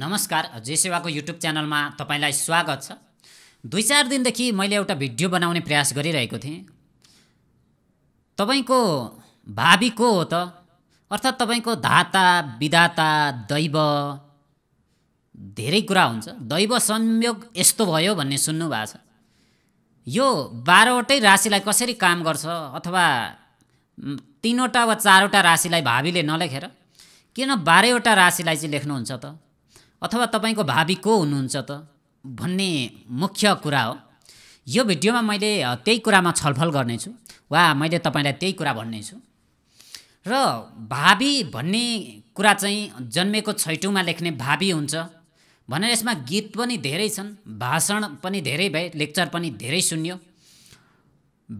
नमस्कार जे सेवाको युट्युब च्यानलमा तपाईँलाई स्वागत छ दुई चार दिनदेखि मैले एउटा भिडियो बनाउने प्रयास गरिरहेको थिएँ तपाईँको भावी को हो त अर्थात् तपाईँको धाता विधाता दैव धेरै कुरा हुन्छ दैव संयोग यस्तो भयो भन्ने सुन्नु छ यो बाह्रवटै राशिलाई कसरी काम गर्छ अथवा तिनवटा वा चारवटा राशिलाई भावीले नलेखेर किन बाह्रैवटा राशिलाई चाहिँ लेख्नुहुन्छ त अथवा तपाईँको भावी को हुनुहुन्छ त भन्ने मुख्य कुरा हो यो भिडियोमा मैले त्यही कुरामा छलफल गर्नेछु वा मैले तपाईँलाई त्यही कुरा भन्नेछु र भावी भन्ने कुरा चाहिँ जन्मेको छैटौँमा लेख्ने भावी हुन्छ भनेर यसमा गीत पनि धेरै छन् भाषण पनि धेरै भए लेक्चर पनि धेरै सुन्यो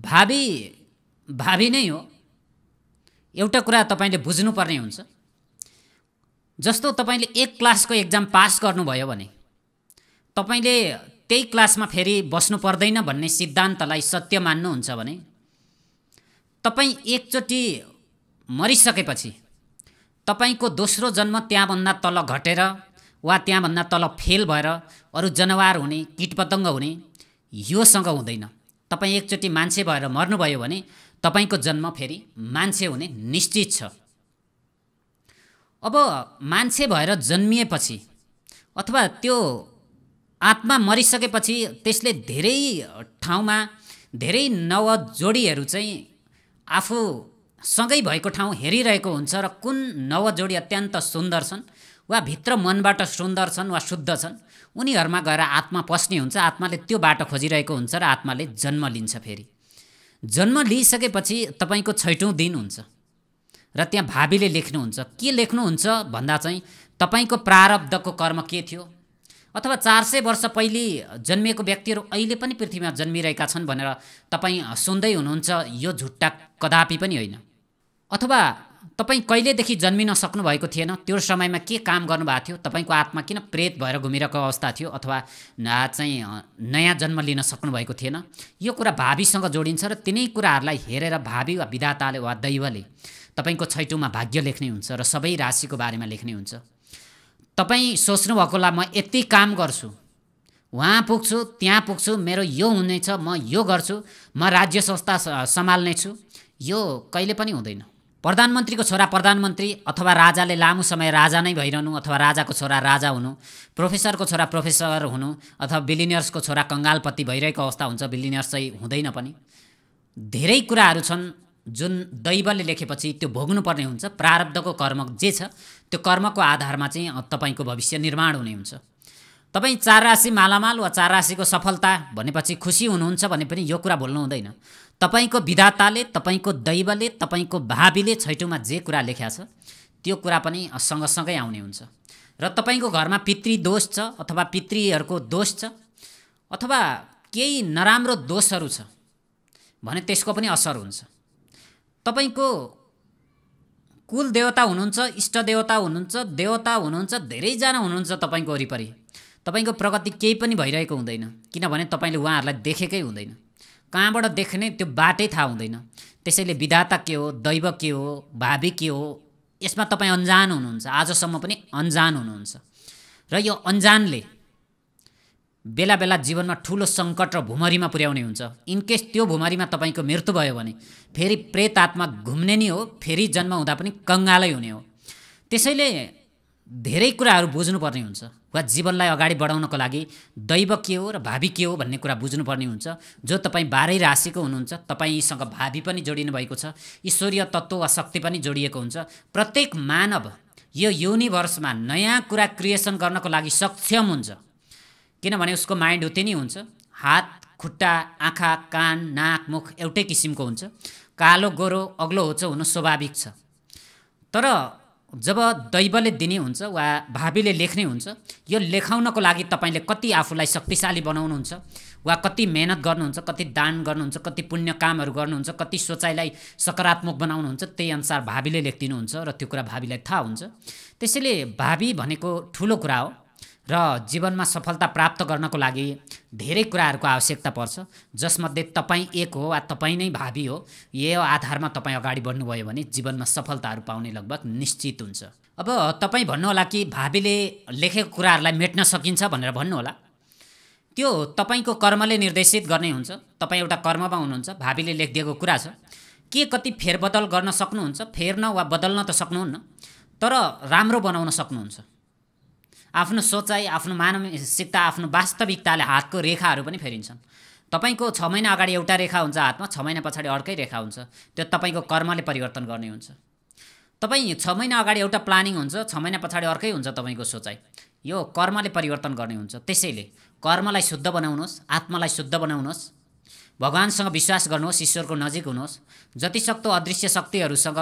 भावी भावी नै हो एउटा कुरा तपाईँले बुझ्नुपर्ने हुन्छ जस्तो तपाईँले एक क्लासको एक्जाम पास गर्नुभयो भने तपाईँले त्यही क्लासमा फेरि बस्नु पर्दैन भन्ने सिद्धान्तलाई सत्य मान्नुहुन्छ भने तपाईँ एकचोटि मरिसकेपछि तपाईँको दोस्रो जन्म त्यहाँभन्दा तल घटेर वा त्यहाँभन्दा तल फेल भएर अरू जनावर हुने किटपतङ्ग हुने योसँग हुँदैन तपाईँ एकचोटि मान्छे भएर मर्नुभयो भने तपाईँको जन्म फेरि मान्छे हुने निश्चित छ अब मान्छे भएर जन्मिएपछि अथवा त्यो आत्मा मरिसकेपछि त्यसले धेरै ठाउँमा धेरै नव नवजोडीहरू चाहिँ आफू सँगै भएको ठाउँ हेरिरहेको हुन्छ र कुन नव जोडी अत्यन्त सुन्दर छन् वा भित्र मनबाट सुन्दर छन् वा शुद्ध छन् उनीहरूमा गएर आत्मा पस्ने हुन्छ आत्माले त्यो बाटो खोजिरहेको हुन्छ र आत्माले जन्म लिन्छ फेरि जन्म लिइसकेपछि तपाईँको छैटौँ दिन हुन्छ र त्यहाँ भावीले लेख्नुहुन्छ के लेख्नुहुन्छ भन्दा चाहिँ तपाईँको प्रारब्धको कर्म के थियो अथवा चार सय वर्ष पहिले जन्मिएको व्यक्तिहरू अहिले पनि पृथ्वीमा जन्मिरहेका छन् भनेर तपाईँ सुन्दै हुनुहुन्छ यो झुट्टा कदापि पनि होइन अथवा तपाईँ कहिलेदेखि जन्मिन सक्नुभएको थिएन त्यो समयमा के काम गर्नुभएको थियो तपाईँको आत्मा किन प्रेत भएर घुमिरहेको अवस्था थियो अथवा चाहिँ नयाँ जन्म लिन सक्नुभएको थिएन यो कुरा भावीसँग जोडिन्छ र तिनै कुराहरूलाई हेरेर भावी वा विधाताले वा दैवले तपाईँको छैटौँमा भाग्य लेख्ने हुन्छ र सबै राशिको बारेमा लेख्ने हुन्छ तपाईँ सोच्नुभएकोलाई म यति काम गर्छु उहाँ पुग्छु त्यहाँ पुग्छु मेरो यो हुनेछ म यो गर्छु म राज्य संस्था सम्हाल्नेछु यो कहिले पनि हुँदैन प्रधानमन्त्रीको छोरा प्रधानमन्त्री अथवा राजाले लामो समय राजा नै भइरहनु अथवा राजाको छोरा राजा हुनु प्रोफेसरको छोरा प्रोफेसर हुनु अथवा बिलिनियर्सको छोरा कङ्गालपत्ति भइरहेको अवस्था हुन्छ बिलिनियर्स चाहिँ हुँदैन पनि धेरै कुराहरू छन् जुन दैवले लेखेपछि त्यो भोग्नुपर्ने हुन्छ प्रारब्धको कर्म जे छ त्यो कर्मको आधारमा चाहिँ तपाईँको भविष्य निर्माण हुने हुन्छ तपाईँ चार राशि मालामाल वा चार राशिको सफलता भनेपछि खुसी हुनुहुन्छ भने पनि यो कुरा भुल्नु हुँदैन तपाईँको विधाताले तपाईँको दैवले तपाईँको भावीले छैटौँमा जे कुरा लेख्या छ त्यो कुरा पनि सँगसँगै आउने हुन्छ र तपाईँको घरमा पितृ दोष छ अथवा पितृहरूको दोष छ अथवा केही नराम्रो दोषहरू छ भने त्यसको पनि असर हुन्छ तपाईँको कुल देवता हुनुहुन्छ इष्ट देवता हुनुहुन्छ देवता हुनुहुन्छ धेरैजना हुनुहुन्छ तपाईँको वरिपरि तपाईँको प्रगति केही पनि भइरहेको हुँदैन किनभने तपाईँले उहाँहरूलाई देखेकै हुँदैन कहाँबाट देख्ने त्यो बाटै थाहा हुँदैन त्यसैले विधाता के हो दैव के हो भावी के हो यसमा तपाईँ अन्जान हुनुहुन्छ आजसम्म पनि अन्जान हुनुहुन्छ र यो अन्जानले बेला बेला जीवनमा ठुलो सङ्कट र भुमरीमा पुर्याउने हुन्छ इनकेस त्यो भुमरीमा तपाईँको मृत्यु भयो भने फेरि प्रेत आत्मा घुम्ने नै हो फेरि जन्म हुँदा पनि कङ्गालै हुने हो त्यसैले धेरै कुराहरू बुझ्नुपर्ने हुन्छ वा जीवनलाई अगाडि बढाउनको लागि दैव के हो र भावी के हो भन्ने कुरा बुझ्नुपर्ने हुन्छ जो तपाईँ बाह्रै राशिको हुनुहुन्छ तपाईँसँग भावी पनि जोडिनु भएको छ ईश्वरीय तत्त्व वा शक्ति पनि जोडिएको हुन्छ प्रत्येक मानव यो युनिभर्समा नयाँ कुरा क्रिएसन गर्नको लागि सक्षम हुन्छ किनभने उसको माइन्ड उति नै हुन्छ हात खुट्टा आँखा कान नाक मुख एउटै किसिमको हुन्छ कालो गोरो अग्लो होचो हुनु स्वाभाविक छ तर जब दैवले दिने हुन्छ वा भावीले लेख्ने हुन्छ यो लेखाउनको लागि तपाईँले कति आफूलाई शक्तिशाली बनाउनुहुन्छ वा कति मेहनत गर्नुहुन्छ कति दान गर्नुहुन्छ कति पुण्य कामहरू गर्नुहुन्छ कति सोचाइलाई सकारात्मक बनाउनुहुन्छ त्यही अनुसार भावीले लेखिदिनुहुन्छ र त्यो कुरा भावीलाई थाहा हुन्छ त्यसैले भावी भनेको ठुलो कुरा हो र जीवनमा सफलता प्राप्त गर्नको लागि धेरै कुराहरूको आवश्यकता पर्छ जसमध्ये तपाईँ एक हो वा तपाईँ नै भावी हो यो आधारमा तपाईँ अगाडि बढ्नुभयो भने जीवनमा सफलताहरू पाउने लगभग निश्चित हुन्छ अब तपाईँ भन्नुहोला कि भावीले लेखेको कुराहरूलाई मेट्न सकिन्छ भनेर भन्नुहोला त्यो तपाईँको कर्मले निर्देशित गर्ने हुन्छ तपाईँ एउटा कर्ममा हुनुहुन्छ भावीले लेखिदिएको कुरा छ के कति फेरबदल गर्न सक्नुहुन्छ फेर्न वा बदल्न त सक्नुहुन्न तर राम्रो बनाउन सक्नुहुन्छ आफ्नो सोचाइ आफ्नो मानसिकता आफ्नो वास्तविकताले हातको रेखाहरू पनि फेरिन्छन् तपाईँको छ महिना अगाडि एउटा रेखा हुन्छ हातमा छ महिना पछाडि अर्कै रेखा हुन्छ त्यो तपाईँको कर्मले परिवर्तन गर्ने हुन्छ तपाईँ छ महिना अगाडि एउटा प्लानिङ हुन्छ छ महिना पछाडि अर्कै हुन्छ तपाईँको सोचाइ यो कर्मले परिवर्तन गर्ने हुन्छ त्यसैले कर्मलाई शुद्ध बनाउनुहोस् आत्मालाई शुद्ध बनाउनुहोस् भगवान्सँग विश्वास गर्नुहोस् ईश्वरको नजिक हुनुहोस् जतिसक्दो अदृश्य शक्तिहरूसँग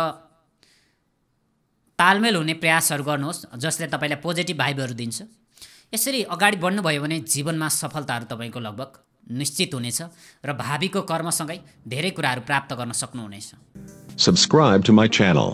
तालमेल हुने प्रयासहरू गर्नुहोस् जसले तपाईँलाई पोजिटिभ भाइबहरू दिन्छ यसरी अगाडि बढ्नुभयो भने जीवनमा सफलताहरू तपाईँको लगभग निश्चित हुनेछ र भावीको कर्मसँगै धेरै कुराहरू प्राप्त गर्न सक्नुहुनेछ Subscribe to my channel